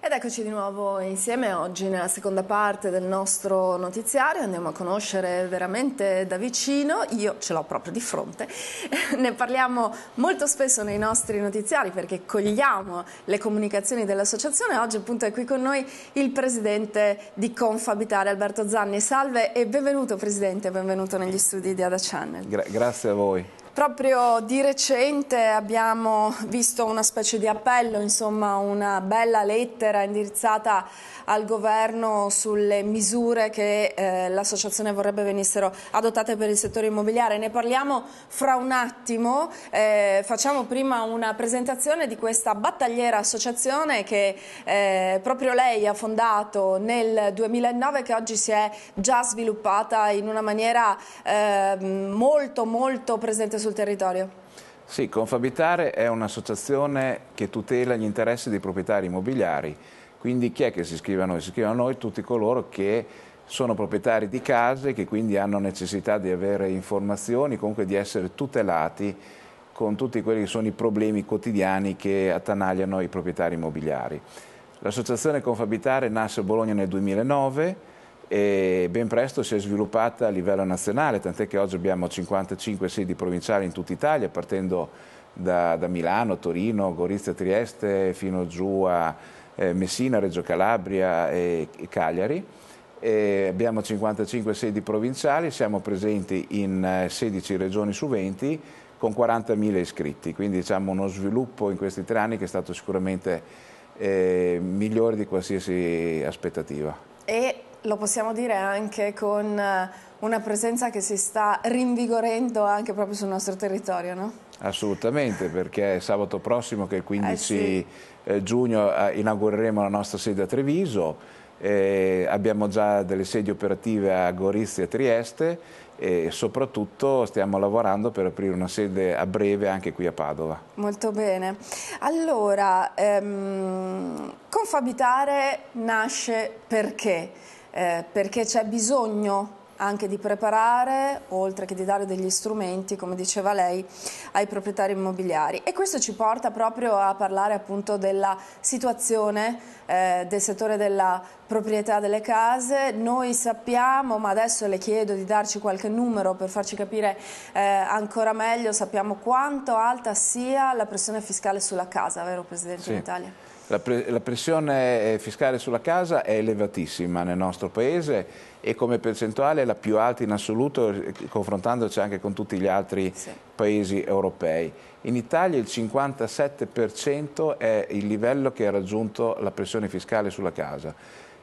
Ed eccoci di nuovo insieme oggi nella seconda parte del nostro notiziario, andiamo a conoscere veramente da vicino, io ce l'ho proprio di fronte, ne parliamo molto spesso nei nostri notiziari perché cogliamo le comunicazioni dell'associazione, oggi appunto è qui con noi il presidente di Confabitare Alberto Zanni, salve e benvenuto presidente, benvenuto negli studi di Ada Channel. Gra grazie a voi. Proprio di recente abbiamo visto una specie di appello, insomma una bella lettera indirizzata al governo sulle misure che eh, l'associazione vorrebbe venissero adottate per il settore immobiliare. Ne parliamo fra un attimo, eh, facciamo prima una presentazione di questa battagliera associazione che eh, proprio lei ha fondato nel 2009 che oggi si è già sviluppata in una maniera ehm, molto molto presente sul sul territorio. Sì, Confabitare è un'associazione che tutela gli interessi dei proprietari immobiliari, quindi chi è che si iscrive a noi? Si iscrive a noi tutti coloro che sono proprietari di case, che quindi hanno necessità di avere informazioni, comunque di essere tutelati con tutti quelli che sono i problemi quotidiani che attanagliano i proprietari immobiliari. L'associazione Confabitare nasce a Bologna nel 2009, e ben presto si è sviluppata a livello nazionale, tant'è che oggi abbiamo 55 sedi provinciali in tutta Italia, partendo da, da Milano, Torino, Gorizia, Trieste, fino giù a eh, Messina, Reggio Calabria e, e Cagliari. E abbiamo 55 sedi provinciali, siamo presenti in 16 eh, regioni su 20 con 40.000 iscritti, quindi diciamo uno sviluppo in questi tre anni che è stato sicuramente eh, migliore di qualsiasi aspettativa. E lo possiamo dire anche con eh, una presenza che si sta rinvigorendo anche proprio sul nostro territorio, no? Assolutamente, perché sabato prossimo che è il 15 eh sì. Eh, giugno eh, inaugureremo la nostra sede a Treviso, eh, abbiamo già delle sedi operative a Gorizia e Trieste e soprattutto stiamo lavorando per aprire una sede a breve anche qui a Padova. Molto bene. Allora, ehm, Confabitare nasce perché? eh, perché c'è bisogno anche di preparare, oltre che di dare degli strumenti, come diceva lei, ai proprietari immobiliari. E questo ci porta proprio a parlare appunto della situazione eh, del settore della proprietà delle case. Noi sappiamo, ma adesso le chiedo di darci qualche numero per farci capire eh, ancora meglio, sappiamo quanto alta sia la pressione fiscale sulla casa, vero Presidente sì. d'Italia? La, pre la, pressione eh, fiscale sulla casa è elevatissima nel nostro paese e come percentuale è la più alta in assoluto eh, confrontandoci anche con tutti gli altri sì. paesi europei. In Italia il 57% è il livello che ha raggiunto la pressione fiscale sulla casa.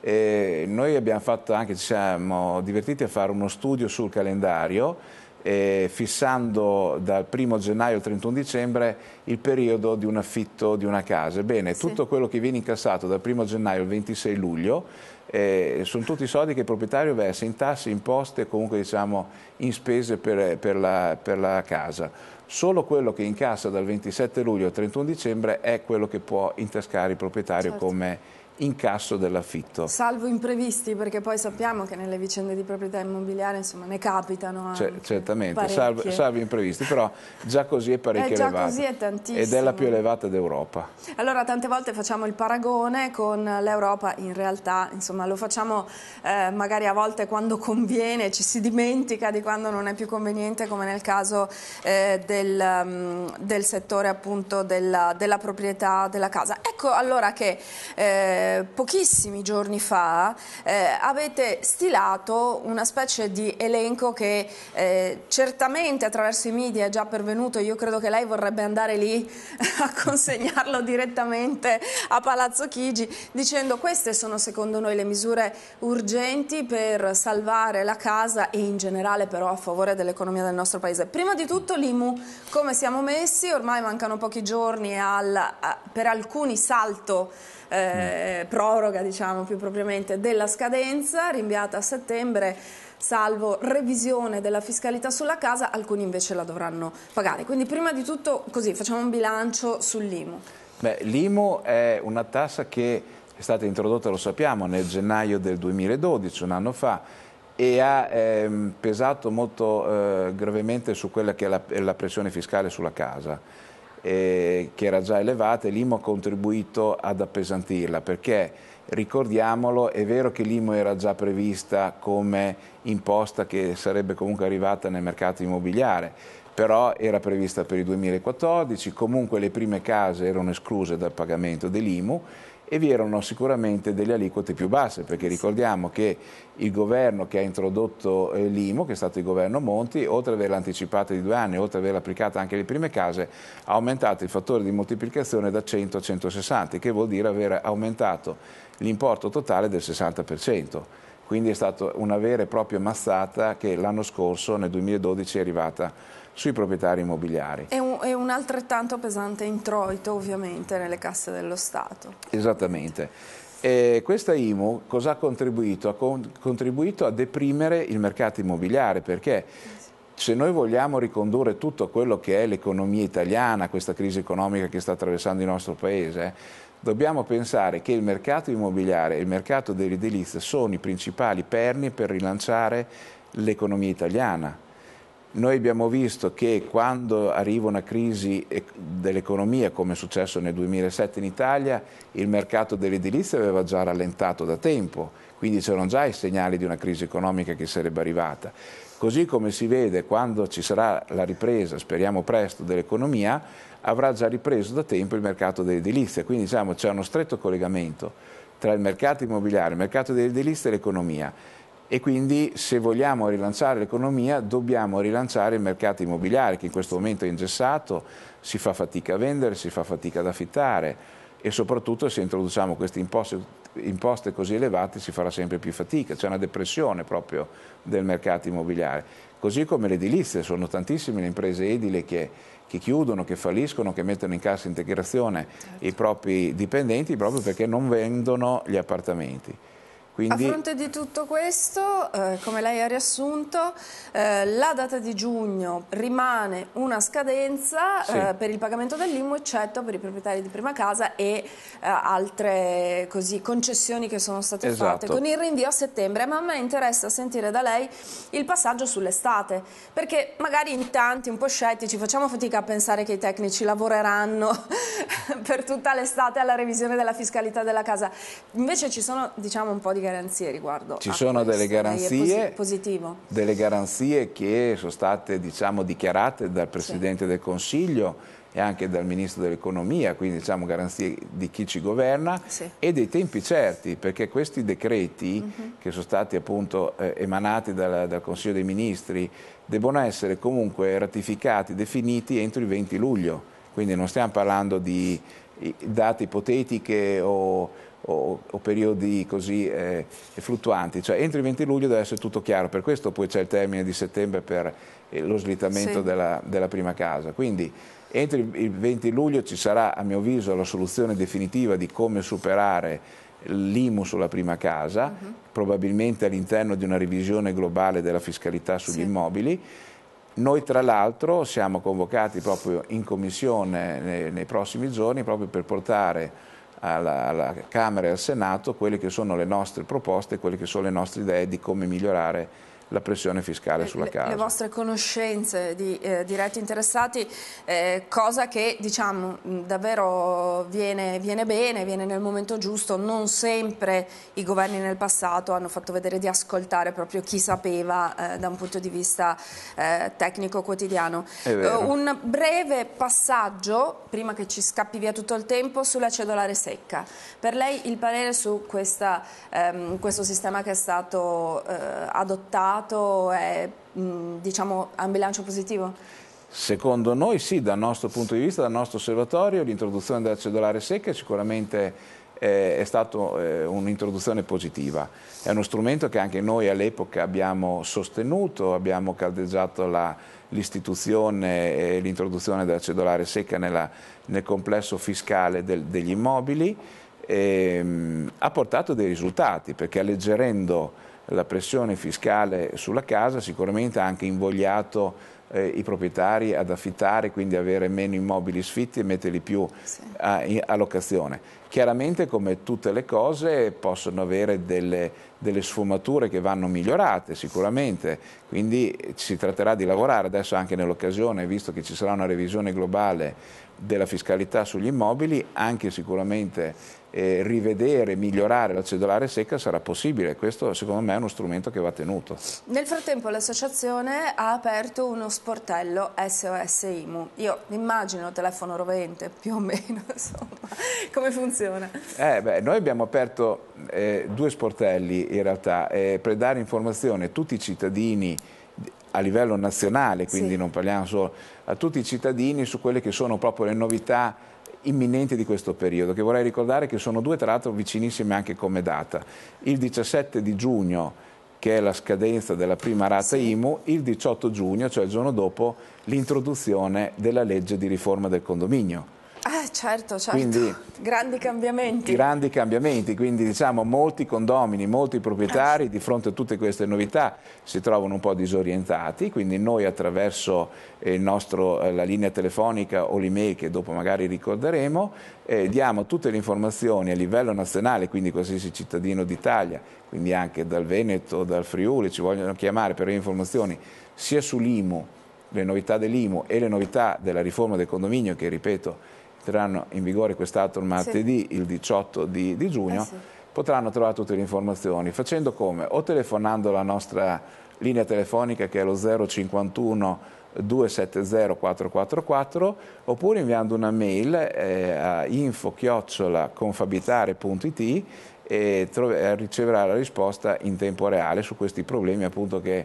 E eh, noi abbiamo fatto anche, ci siamo divertiti a fare uno studio sul calendario eh, fissando dal 1 gennaio al 31 dicembre il periodo di un affitto di una casa. Ebbene, sì. tutto quello che viene incassato dal 1 gennaio al 26 luglio eh, sono tutti i soldi che il proprietario versa in tasse, imposte e comunque diciamo, in spese per, per, la, per la casa. Solo quello che incassa dal 27 luglio al 31 dicembre è quello che può intascare il proprietario certo. come incasso dell'affitto. Salvo imprevisti, perché poi sappiamo che nelle vicende di proprietà immobiliare insomma, ne capitano Certamente, salvo, salvo, imprevisti, però già così è parecchio eh, già elevata. così è tantissimo. Ed è la più elevata d'Europa. Allora, tante volte facciamo il paragone con l'Europa, in realtà insomma, lo facciamo eh, magari a volte quando conviene, ci si dimentica di quando non è più conveniente, come nel caso eh, del, mm, del, settore appunto della, della, proprietà della casa. Ecco allora che eh, eh, pochissimi giorni fa eh, avete stilato una specie di elenco che eh, certamente attraverso i media è già pervenuto, io credo che lei vorrebbe andare lì a consegnarlo direttamente a Palazzo Chigi dicendo queste sono secondo noi le misure urgenti per salvare la casa e in generale però a favore dell'economia del nostro paese. Prima di tutto l'IMU, come siamo messi? Ormai mancano pochi giorni al, a, per alcuni salto eh, mm proroga diciamo più propriamente della scadenza rinviata a settembre salvo revisione della fiscalità sulla casa, alcuni invece la dovranno pagare. Quindi prima di tutto così facciamo un bilancio sull'IMU. l'IMU è una tassa che è stata introdotta, lo sappiamo, nel gennaio del 2012, un anno fa, e ha ehm, pesato molto eh, gravemente su quella che è la, la pressione fiscale sulla casa eh, che era già elevata e Limo ha contribuito ad appesantirla perché ricordiamolo è vero che Limo era già prevista come imposta che sarebbe comunque arrivata nel mercato immobiliare però era prevista per il 2014, comunque le prime case erano escluse dal pagamento dell'IMU e vi erano sicuramente delle aliquote più basse, perché ricordiamo che il governo che ha introdotto eh, l'IMO, che è stato il governo Monti, oltre ad averla anticipata di due anni, oltre ad averla applicata anche alle prime case, ha aumentato il fattore di moltiplicazione da 100 a 160, che vuol dire aver aumentato l'importo totale del 60% quindi è stata una vera e propria mazzata che l'anno scorso nel 2012 è arrivata sui proprietari immobiliari. È un, è un altrettanto pesante introito ovviamente nelle casse dello Stato. Esattamente. E questa IMU cosa ha contribuito? Ha con, contribuito a deprimere il mercato immobiliare perché se noi vogliamo ricondurre tutto quello che è l'economia italiana, questa crisi economica che sta attraversando il nostro paese, dobbiamo pensare che il mercato immobiliare e il mercato dell'edilizia sono i principali perni per rilanciare l'economia italiana noi abbiamo visto che quando arriva una crisi dell'economia, come è successo nel 2007 in Italia, il mercato dell'edilizia aveva già rallentato da tempo, quindi c'erano già i segnali di una crisi economica che sarebbe arrivata. Così come si vede quando ci sarà la ripresa, speriamo presto, dell'economia, avrà già ripreso da tempo il mercato dell'edilizia, quindi diciamo, c'è uno stretto collegamento tra il mercato immobiliare, il mercato dell'edilizia e l'economia e quindi se vogliamo rilanciare l'economia dobbiamo rilanciare il mercato immobiliare che in questo momento è ingessato, si fa fatica a vendere, si fa fatica ad affittare e soprattutto se introduciamo queste imposte, imposte così elevate si farà sempre più fatica, c'è una depressione proprio del mercato immobiliare. Così come l'edilizia, sono tantissime le imprese edile che, che chiudono, che falliscono, che mettono in cassa integrazione certo. i propri dipendenti proprio perché non vendono gli appartamenti. Quindi... A fronte di tutto questo, eh, come lei ha riassunto, eh, la data di giugno rimane una scadenza sì. eh, per il pagamento dell'IMU, eccetto per i proprietari di prima casa e eh, altre così, concessioni che sono state esatto. fatte, con il rinvio a settembre. Ma a me interessa sentire da lei il passaggio sull'estate, perché magari in tanti, un po' scettici, facciamo fatica a pensare che i tecnici lavoreranno per tutta l'estate alla revisione della fiscalità della casa. Invece ci sono diciamo, un po' di garanzie riguardo Ci sono delle garanzie, delle garanzie, che sono state diciamo, dichiarate dal Presidente sì. del Consiglio e anche dal Ministro dell'Economia, quindi diciamo garanzie di chi ci governa sì. e dei tempi certi, perché questi decreti uh mhm. -huh. che sono stati appunto eh, emanati dal, dal Consiglio dei Ministri debbono essere comunque ratificati, definiti entro il 20 luglio, quindi non stiamo parlando di date ipotetiche o o, o periodi così eh, fluttuanti, cioè entro il 20 luglio deve essere tutto chiaro, per questo poi c'è il termine di settembre per eh, lo slittamento sì. della, della, prima casa. Quindi entro il 20 luglio ci sarà a mio avviso la soluzione definitiva di come superare l'IMU sulla prima casa, uh mhm. -huh. probabilmente all'interno di una revisione globale della fiscalità sugli sì. immobili. Noi tra l'altro siamo convocati proprio in commissione nei, nei prossimi giorni proprio per portare alla, alla, Camera e al Senato quelle che sono le nostre proposte, quelle che sono le nostre idee di come migliorare la pressione fiscale eh, sulla casa. Le vostre conoscenze di eh, diretti interessati, eh, cosa che diciamo davvero viene, viene, bene, viene nel momento giusto, non sempre i governi nel passato hanno fatto vedere di ascoltare proprio chi sapeva eh, da un punto di vista eh, tecnico quotidiano. Eh, un breve passaggio, prima che ci scappi via tutto il tempo, sulla cedolare secca. Per lei il parere su questa, ehm, questo sistema che è stato adottato risultato è mm, diciamo, un bilancio positivo? Secondo noi sì, dal nostro punto di vista, dal nostro osservatorio, l'introduzione della cellulare secca sicuramente eh, è stata eh, un'introduzione positiva. È uno strumento che anche noi all'epoca abbiamo sostenuto, abbiamo caldeggiato l'istituzione e l'introduzione della cedolare secca nella, nel complesso fiscale del, degli immobili, e, ehm, ha portato dei risultati perché alleggerendo la pressione fiscale sulla casa sicuramente ha anche invogliato eh, i proprietari ad affittare, quindi avere meno immobili sfitti e metterli più sì. a, in, a locazione. Chiaramente come tutte le cose possono avere delle, delle sfumature che vanno migliorate sicuramente, quindi eh, si tratterà di lavorare adesso anche nell'occasione, visto che ci sarà una revisione globale della fiscalità sugli immobili, anche sicuramente eh, rivedere, migliorare la cedolare secca sarà possibile. Questo secondo me è uno strumento che va tenuto. Nel frattempo l'associazione ha aperto uno sportello SOS IMU. Io immagino telefono rovente, più o meno, insomma, come funziona? funziona. Eh, beh, noi abbiamo aperto eh, due sportelli in realtà eh, per dare informazione a tutti i cittadini a livello nazionale, quindi sì. non parliamo solo a tutti i cittadini su quelle che sono proprio le novità imminenti di questo periodo, che vorrei ricordare che sono due tra l'altro vicinissime anche come data. Il 17 di giugno che è la scadenza della prima rata sì. IMU, il 18 giugno, cioè il giorno dopo, l'introduzione della legge di riforma del condominio Ah, certo, certo. Quindi, grandi cambiamenti. Grandi cambiamenti, quindi diciamo molti condomini, molti proprietari di fronte a tutte queste novità si trovano un po' disorientati, quindi noi attraverso eh, nostro, eh, la linea telefonica o l'email che dopo magari ricorderemo, eh, diamo tutte le informazioni a livello nazionale, quindi qualsiasi cittadino d'Italia, quindi anche dal Veneto, dal Friuli, ci vogliono chiamare per le informazioni sia sull'IMU, le novità dell'IMU e le novità della riforma del condominio che ripeto entreranno in vigore quest'altro martedì, sì. il 18 di, di giugno, eh sì. potranno trovare tutte le informazioni. Facendo come? O telefonando la nostra linea telefonica che è lo 051 270 444 oppure inviando una mail eh, a info-confabitare.it e eh, riceverà la risposta in tempo reale su questi problemi appunto che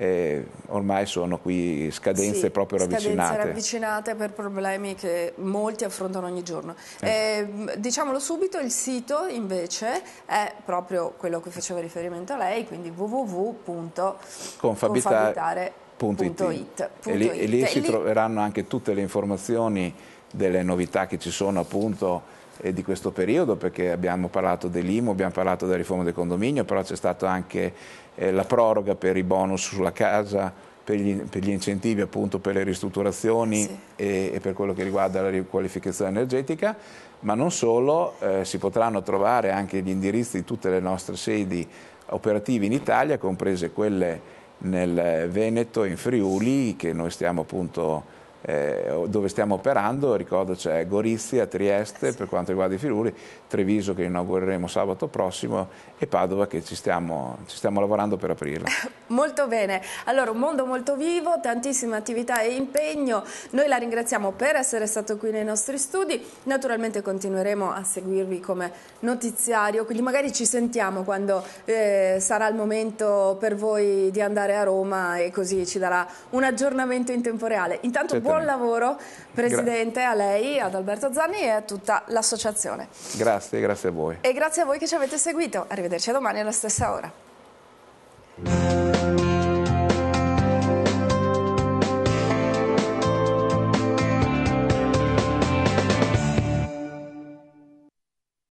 eh, ormai sono qui scadenze sì, proprio ravvicinate. Scadenze ravvicinate per problemi che molti affrontano ogni giorno. Eh. Eh, diciamolo subito, il sito invece è proprio quello a cui faceva riferimento lei, quindi www.confabitare.it. E lì, e lì si lì... troveranno anche tutte le informazioni delle novità che ci sono appunto di questo periodo perché abbiamo parlato dell'IMO, abbiamo parlato della riforma del condominio, però c'è stata anche eh, la proroga per i bonus sulla casa, per gli, per gli incentivi appunto per le ristrutturazioni sì. e, e, per quello che riguarda la riqualificazione energetica, ma non solo, eh, si potranno trovare anche gli indirizzi di tutte le nostre sedi operative in Italia, comprese quelle nel Veneto e in Friuli che noi stiamo appunto eh, dove stiamo operando, ricordo c'è Gorizia, Trieste eh per quanto riguarda i Firuli, Treviso che inaugureremo sabato prossimo e Padova che ci stiamo, ci stiamo lavorando per aprirla. Molto bene, allora un mondo molto vivo, tantissime attività e impegno, noi la ringraziamo per essere stato qui nei nostri studi, naturalmente continueremo a seguirvi come notiziario, quindi magari ci sentiamo quando eh, sarà il momento per voi di andare a Roma e così ci darà un aggiornamento in tempo reale. Intanto certo. Buon lavoro Presidente, Gra a lei, ad Alberto Zanni e a tutta l'associazione. Grazie, grazie a voi. E grazie a voi che ci avete seguito. Arrivederci domani alla stessa ora.